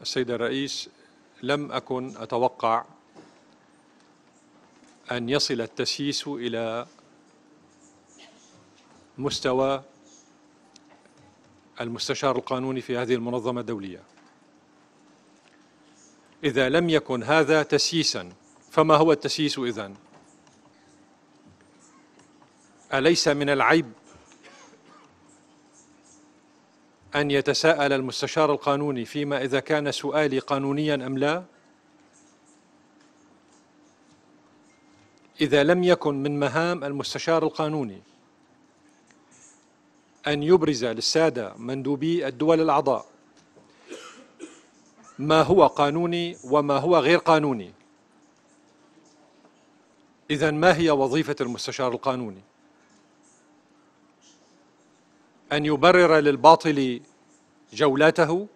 السيد الرئيس لم أكن أتوقع أن يصل التسييس إلى مستوى المستشار القانوني في هذه المنظمة الدولية إذا لم يكن هذا تسييسا فما هو التسييس إذن؟ أليس من العيب أن يتساءل المستشار القانوني فيما إذا كان سؤالي قانونيا أم لا إذا لم يكن من مهام المستشار القانوني أن يبرز للسادة مندوبي الدول الأعضاء ما هو قانوني وما هو غير قانوني إذا ما هي وظيفة المستشار القانوني أن يبرر للباطل جولاته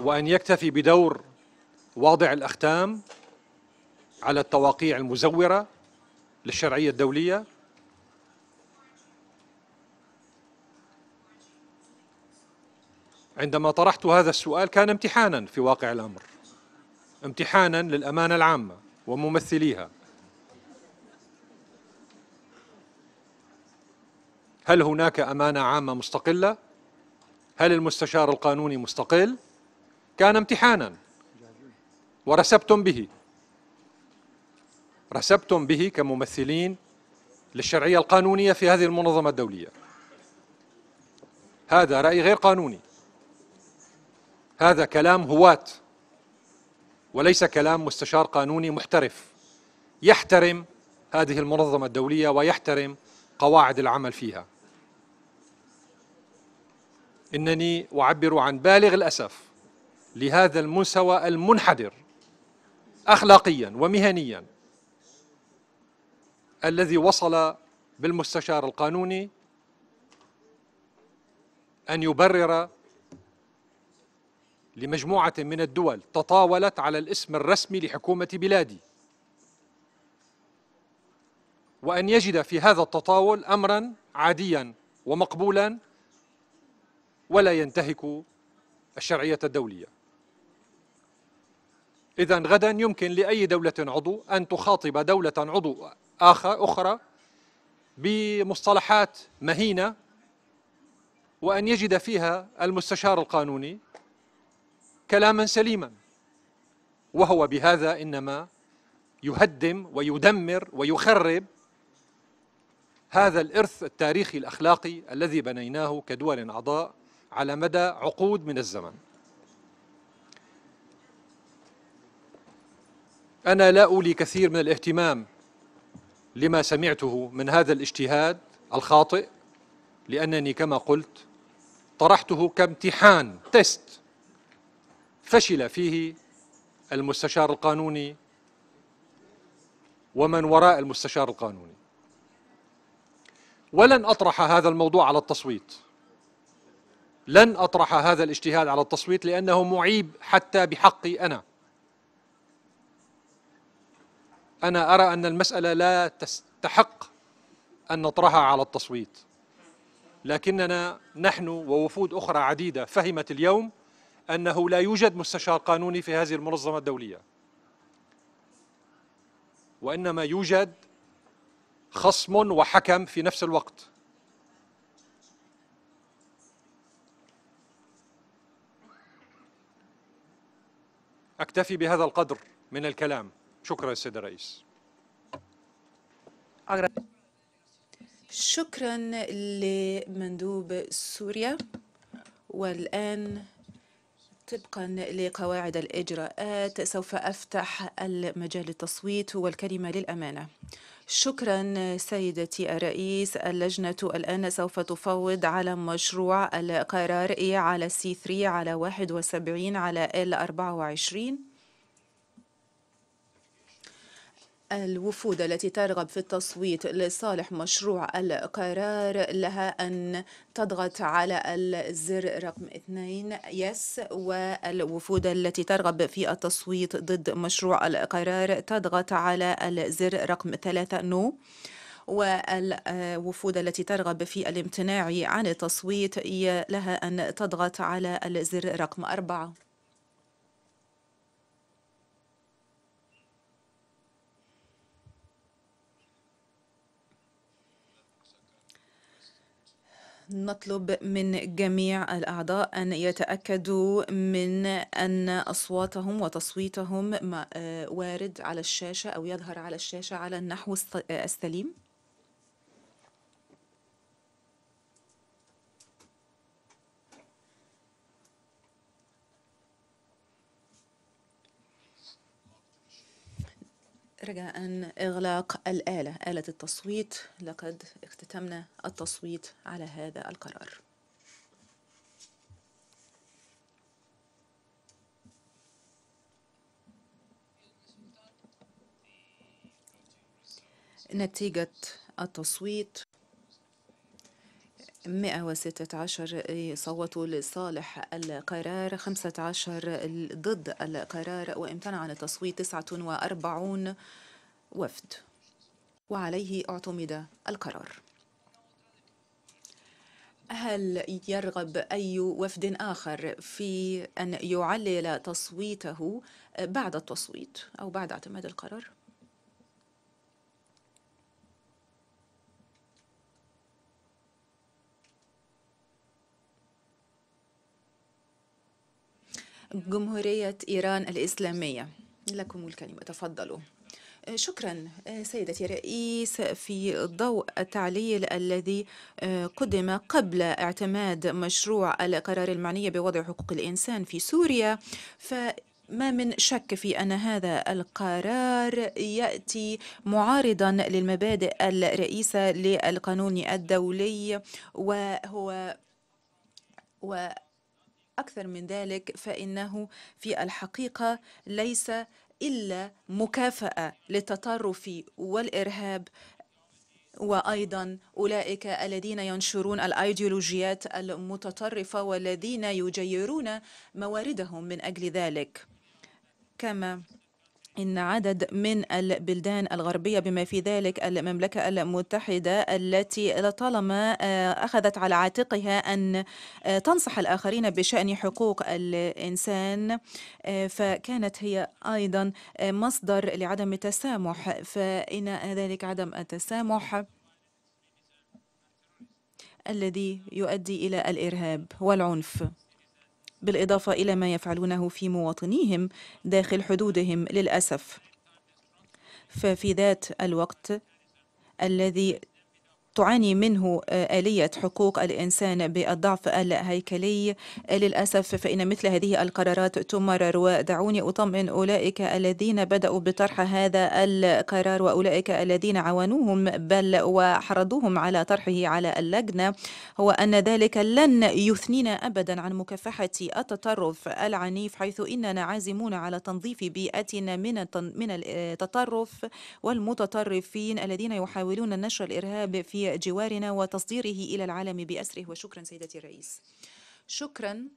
وأن يكتفي بدور واضع الأختام على التواقيع المزورة للشرعية الدولية عندما طرحت هذا السؤال كان امتحانا في واقع الأمر امتحانا للأمانة العامة وممثليها هل هناك أمانة عامة مستقلة؟ هل المستشار القانوني مستقل؟ كان امتحانا ورسبتم به رسبتم به كممثلين للشرعية القانونية في هذه المنظمة الدولية هذا رأي غير قانوني هذا كلام هواة وليس كلام مستشار قانوني محترف يحترم هذه المنظمة الدولية ويحترم قواعد العمل فيها إنني أعبر عن بالغ الأسف لهذا المنسوى المنحدر أخلاقيا ومهنيا الذي وصل بالمستشار القانوني أن يبرر لمجموعة من الدول تطاولت على الاسم الرسمي لحكومة بلادي وأن يجد في هذا التطاول أمرا عاديا ومقبولا ولا ينتهك الشرعية الدولية إذا غدا يمكن لأي دولة عضو أن تخاطب دولة عضو آخر أخرى بمصطلحات مهينة وأن يجد فيها المستشار القانوني كلاما سليما وهو بهذا إنما يهدم ويدمر ويخرب هذا الإرث التاريخي الأخلاقي الذي بنيناه كدول أعضاء على مدى عقود من الزمن أنا لا أولي كثير من الاهتمام لما سمعته من هذا الاجتهاد الخاطئ لأنني كما قلت طرحته كامتحان تيست فشل فيه المستشار القانوني ومن وراء المستشار القانوني ولن أطرح هذا الموضوع على التصويت لن أطرح هذا الاجتهاد على التصويت لأنه معيب حتى بحقي أنا أنا أرى أن المسألة لا تستحق أن نطرحها على التصويت لكننا نحن ووفود أخرى عديدة فهمت اليوم أنه لا يوجد مستشار قانوني في هذه المنظمة الدولية وإنما يوجد خصم وحكم في نفس الوقت أكتفي بهذا القدر من الكلام شكرا السيد الرئيس شكرا لمندوب سوريا والآن طبقا لقواعد الإجراءات سوف أفتح المجال للتصويت والكلمة للأمانة شكرا سيدتي الرئيس اللجنة الآن سوف تفوض على مشروع القرار على سي 3 على 71 على ال 24 الوفود التي ترغب في التصويت لصالح مشروع القرار لها أن تضغط على الزر رقم اثنين يس والوفود التي ترغب في التصويت ضد مشروع القرار تضغط على الزر رقم ثلاثة نو والوفود التي ترغب في الامتناع عن التصويت لها أن تضغط على الزر رقم أربعة نطلب من جميع الأعضاء أن يتأكدوا من أن أصواتهم وتصويتهم آه، وارد على الشاشة أو يظهر على الشاشة على النحو آه، السليم رجاء إغلاق الآلة آلة التصويت لقد اختتمنا التصويت على هذا القرار نتيجة التصويت 116 صوتوا لصالح القرار 15 ضد القرار وامتنع عن التصويت 49 وفد وعليه اعتمد القرار هل يرغب أي وفد آخر في أن يعلل تصويته بعد التصويت أو بعد اعتماد القرار؟ جمهورية إيران الإسلامية لكم الكلمة تفضلوا آه، شكرا آه، سيدتي رئيس في ضوء التعليل الذي آه، قدم قبل اعتماد مشروع القرار المعنية بوضع حقوق الإنسان في سوريا ف ما من شك في أن هذا القرار يأتي معارضا للمبادئ الرئيسة للقانون الدولي وهو و أكثر من ذلك فإنه في الحقيقة ليس إلا مكافأة للتطرف والإرهاب وايضا اولئك الذين ينشرون الايديولوجيات المتطرفه والذين يجيرون مواردهم من اجل ذلك كما إن عدد من البلدان الغربية بما في ذلك المملكة المتحدة التي لطالما آه، أخذت على عاتقها أن آه، تنصح الآخرين بشأن حقوق الإنسان آه، فكانت هي أيضا مصدر لعدم التسامح فإن ذلك عدم التسامح الذي يؤدي إلى الإرهاب والعنف بالإضافة إلى ما يفعلونه في مواطنيهم داخل حدودهم للأسف ففي ذات الوقت الذي تعاني منه آه، آلية حقوق الإنسان بالضعف الهيكلي آه، للأسف فإن مثل هذه القرارات تمرر ودعوني أطمئن أولئك الذين بدأوا بطرح هذا القرار وأولئك الذين عاونوهم بل وحرضوهم على طرحه على اللجنة هو أن ذلك لن يثنينا أبدا عن مكافحة التطرف العنيف حيث إننا عازمون على تنظيف بيئتنا من من آه، التطرف والمتطرفين الذين يحاولون نشر الإرهاب في جوارنا وتصديره إلى العالم بأسره وشكرا سيدتي الرئيس شكرا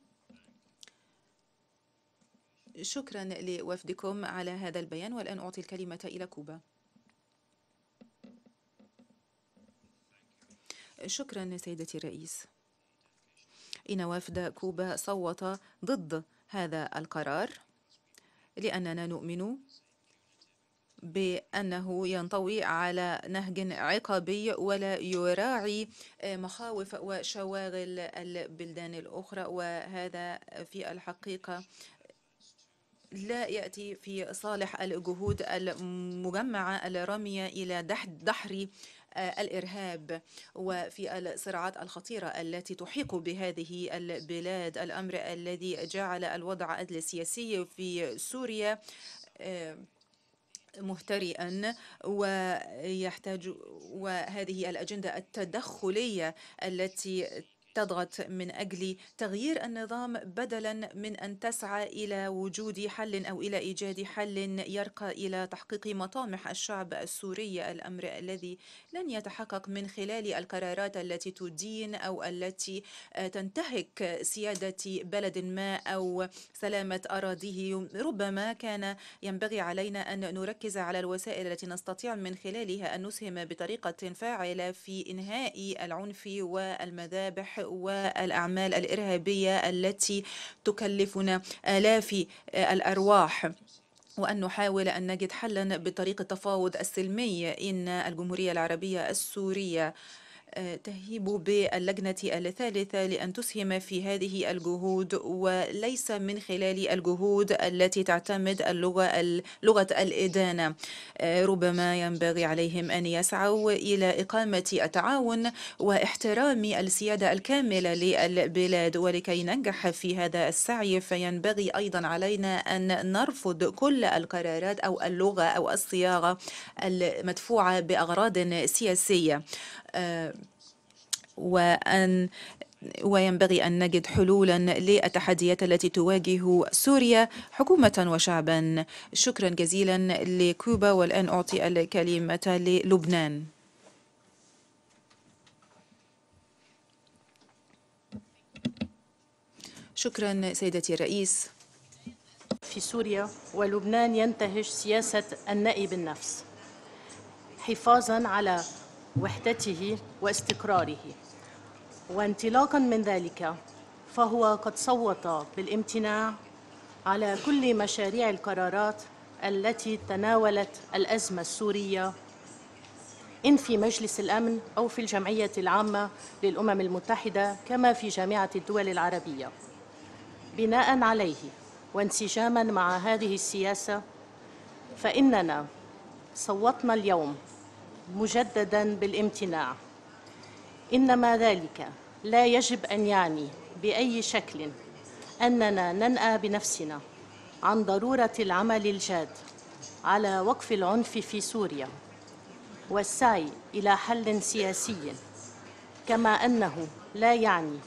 شكرا لوفدكم على هذا البيان والآن أعطي الكلمة إلى كوبا شكرا سيدتي الرئيس إن وفد كوبا صوت ضد هذا القرار لأننا نؤمن بأنه ينطوي على نهج عقابي ولا يراعي آه، مخاوف وشواغل البلدان الأخرى وهذا في الحقيقة لا يأتي في صالح الجهود المجمعة الرامية إلى دحر آه، الإرهاب وفي الصراعات الخطيرة التي تحيق بهذه البلاد الأمر الذي جعل الوضع السياسي في سوريا آه، مهترئا ويحتاج وهذه الأجندة التدخلية التي تضغط من أجل تغيير النظام بدلا من أن تسعى إلى وجود حل أو إلى إيجاد حل يرقى إلى تحقيق مطامح الشعب السوري الأمر الذي لن يتحقق من خلال القرارات التي تدين أو التي آه، تنتهك سيادة بلد ما أو سلامة أراضيه ربما كان ينبغي علينا أن نركز على الوسائل التي نستطيع من خلالها أن نسهم بطريقة فاعلة في إنهاء العنف والمذابح والأعمال الإرهابية التي تكلفنا آلاف الأرواح وأن نحاول أن نجد حلا بطريق التفاوض السلمي إن الجمهورية العربية السورية تهيب باللجنة الثالثة لأن تسهم في هذه الجهود وليس من خلال الجهود التي تعتمد اللغة لغة الإدانة آه، ربما ينبغي عليهم أن يسعوا إلى إقامة التعاون واحترام السيادة الكاملة للبلاد ولكي ننجح في هذا السعي فينبغي أيضا علينا أن نرفض كل القرارات أو اللغة أو الصياغة المدفوعة بأغراض سياسية آه، وأن وينبغي أن نجد حلولا للتحديات التي تواجه سوريا حكومة وشعبا شكرا جزيلا لكوبا والآن أعطي الكلمة للبنان شكرا سيدتي الرئيس في سوريا ولبنان ينتهج سياسة النائب بالنفس حفاظا على وحدته واستقراره وانطلاقا من ذلك فهو قد صوت بالامتناع على كل مشاريع القرارات التي تناولت الازمه السوريه إن في مجلس الأمن أو في الجمعية العامة للأمم المتحدة كما في جامعة الدول العربية بناء عليه وانسجاما مع هذه السياسة فإننا صوتنا اليوم مجددا بالامتناع انما ذلك لا يجب ان يعني باي شكل اننا ننأى بنفسنا عن ضروره العمل الجاد على وقف العنف في سوريا والسعي الى حل سياسي كما انه لا يعني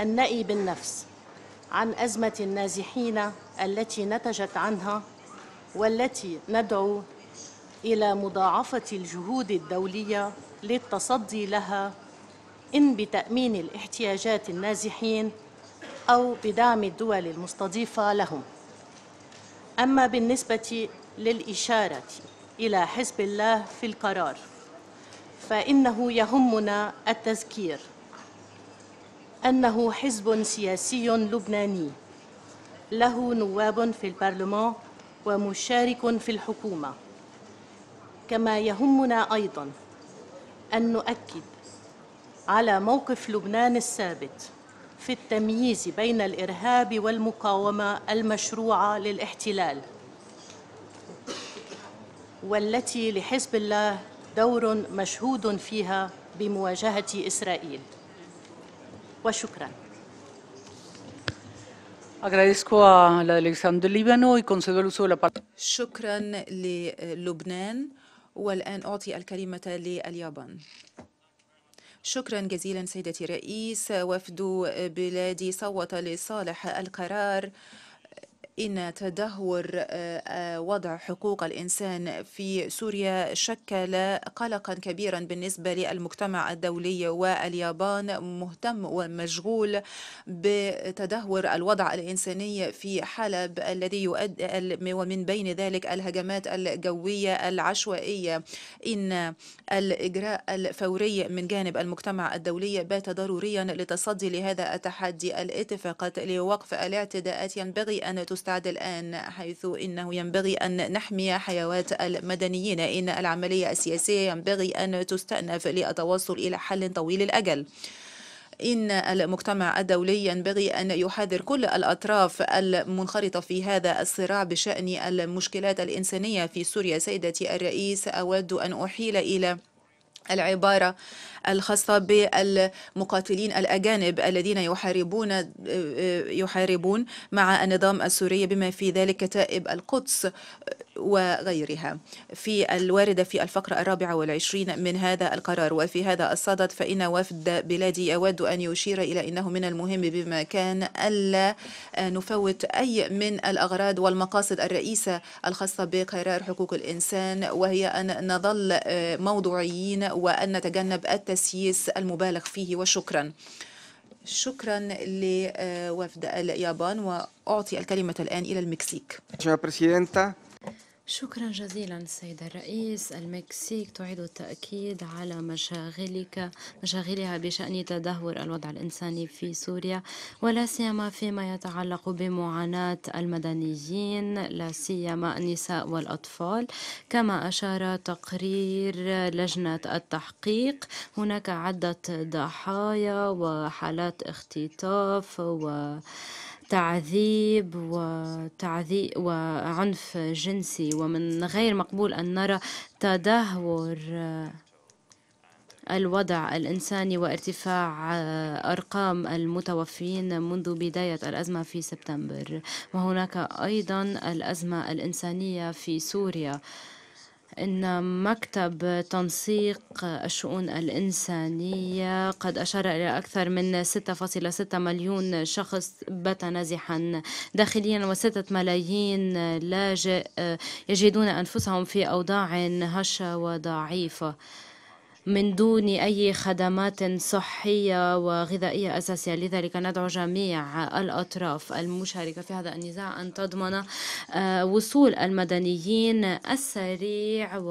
النأي بالنفس عن أزمة النازحين التي نتجت عنها والتي ندعو إلى مضاعفة الجهود الدولية للتصدي لها إن بتأمين الاحتياجات النازحين أو بدعم الدول المستضيفة لهم أما بالنسبة للإشارة إلى حزب الله في القرار فإنه يهمنا التذكير أنه حزب سياسي لبناني له نواب في البرلمان ومشارك في الحكومه كما يهمنا أيضا أن نؤكد على موقف لبنان الثابت في التمييز بين الإرهاب والمقاومة المشروعة للاحتلال والتي لحزب الله دور مشهود فيها بمواجهة إسرائيل وشكراً Agradezco a la delegación del Líbano y concedo el uso de la palabra. شكرا للبنان والآن أعطي الكلمة لليابان شكرا جزيلا سيدتي الرئيس وفد بلادي صوت لصالح القرار إن تدهور آه، آه، وضع حقوق الإنسان في سوريا شكل قلقا كبيرا بالنسبة للمجتمع الدولي واليابان مهتم ومشغول بتدهور الوضع الإنساني في حلب الذي يؤدي ومن بين ذلك الهجمات الجوية العشوائية إن الإجراء الفوري من جانب المجتمع الدولي بات ضروريا لتصدي لهذا التحدي الاتفاقات لوقف الاعتداءات ينبغي أن تست المستعد الآن حيث إنه ينبغي أن نحمي حيوات المدنيين إن العملية السياسية ينبغي أن تستأنف للتوصل إلى حل طويل الأجل إن المجتمع الدولي ينبغي أن يحاذر كل الأطراف المنخرطة في هذا الصراع بشأن المشكلات الإنسانية في سوريا سيدتي الرئيس أود أن أحيل إلى العبارة الخاصة بالمقاتلين الأجانب الذين يحاربون يحاربون مع النظام السوري بما في ذلك كتائب القدس وغيرها في الواردة في الفقرة الرابعة والعشرين من هذا القرار وفي هذا الصدد فإن وفد بلادي يود أن يشير إلى أنه من المهم بما كان ألا نفوت أي من الأغراض والمقاصد الرئيسة الخاصة بقرار حقوق الإنسان وهي أن نظل موضوعيين وأن نتجنب التسييس المبالغ فيه وشكرا شكرا لوفد اليابان وأعطي الكلمة الآن إلى المكسيك شكرا جزيلا السيد الرئيس المكسيك تعيد التأكيد على مشاغلك مشاغلها بشأن تدهور الوضع الإنساني في سوريا ولا سيما فيما يتعلق بمعاناة المدنيين لا سيما النساء والأطفال كما أشار تقرير لجنة التحقيق هناك عدة ضحايا وحالات اختطاف و تعذيب وتعذيب وعنف جنسي ومن غير مقبول أن نرى تدهور الوضع الإنساني وارتفاع أرقام المتوفين منذ بداية الأزمة في سبتمبر وهناك أيضا الأزمة الإنسانية في سوريا أن مكتب تنسيق الشؤون الإنسانية قد أشار إلى أكثر من 6.6 مليون شخص بات نازحا داخليا وستة ملايين لاجئ آه، يجدون أنفسهم في أوضاع هشة وضعيفة من دون أي خدمات صحية وغذائية أساسية لذلك ندعو جميع الأطراف المشاركة في هذا النزاع أن تضمن آه، وصول المدنيين السريع و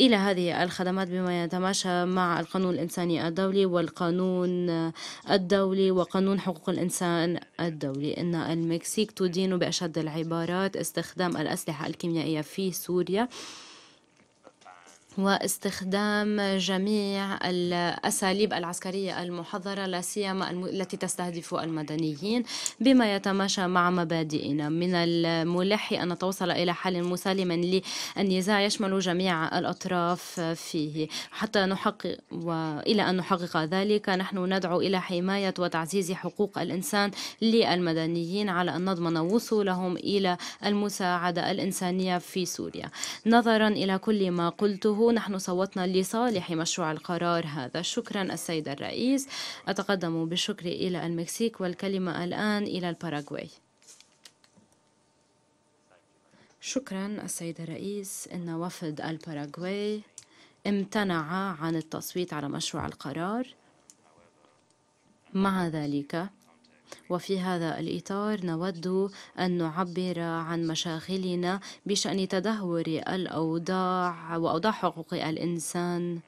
إلى هذه الخدمات بما يتماشى مع القانون الإنساني الدولي والقانون آه، الدولي وقانون حقوق الإنسان الدولي إن المكسيك تدين بأشد العبارات استخدام الأسلحة الكيميائية في سوريا واستخدام جميع الأساليب العسكرية المحظرة لا سيما التي تستهدف المدنيين بما يتماشى مع مبادئنا من الملح أن نتوصل إلى حل مسالم للنزاع يشمل جميع الأطراف فيه حتى نحقق وإلى أن نحقق ذلك نحن ندعو إلى حماية وتعزيز حقوق الإنسان للمدنيين على أن نضمن وصولهم إلى المساعدة الإنسانية في سوريا نظرا إلى كل ما قلته نحن صوتنا لصالح مشروع القرار هذا شكرا السيد الرئيس أتقدم بالشكر إلى المكسيك والكلمة الآن إلى الباراغواي شكرا السيد الرئيس إن وفد الباراغواي امتنع عن التصويت على مشروع القرار مع ذلك وفي هذا الإطار نود أن نعبر عن مشاغلنا بشأن تدهور الأوضاع وأوضاع حقوق الإنسان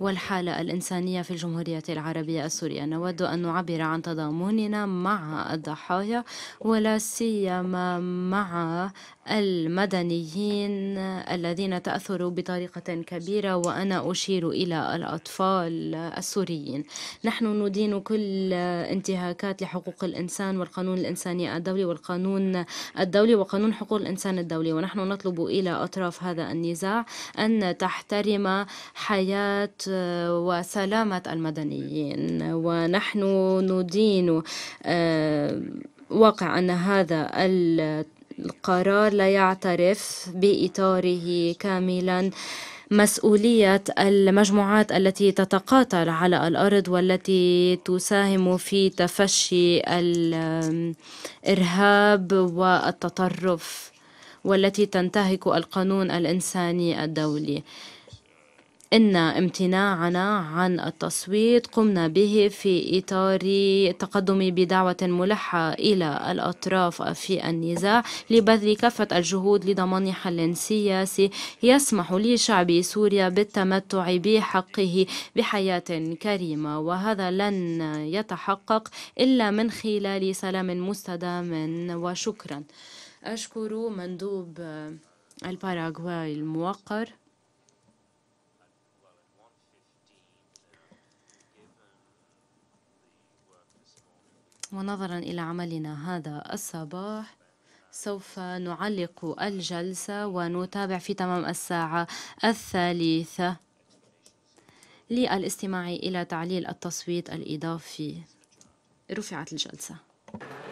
والحالة الإنسانية في الجمهورية العربية السورية نود أن نعبر عن تضامننا مع الضحايا ولا سيما مع المدنيين الذين تأثروا بطريقة كبيرة وأنا أشير إلى الأطفال السوريين نحن ندين كل انتهاكات لحقوق الإنسان والقانون الإنساني الدولي والقانون الدولي وقانون حقوق الإنسان الدولي ونحن نطلب إلى أطراف هذا النزاع أن تحترم حياة وسلامة المدنيين ونحن ندين آه، واقع أن هذا القرار لا يعترف بإطاره كاملا مسؤولية المجموعات التي تتقاتل على الأرض والتي تساهم في تفشي الإرهاب والتطرف والتي تنتهك القانون الإنساني الدولي إن امتناعنا عن التصويت قمنا به في إطار التقدم بدعوة ملحة إلى الأطراف في النزاع لبذل كافة الجهود لضمان حل سياسي يسمح لشعب سوريا بالتمتع بحقه بحياة كريمة وهذا لن يتحقق إلا من خلال سلام مستدام وشكرا أشكر مندوب الباراغواي الموقر ونظرا إلى عملنا هذا الصباح سوف نعلق الجلسة ونتابع في تمام الساعة الثالثة للاستماع إلى تعليل التصويت الإضافي رفعت الجلسة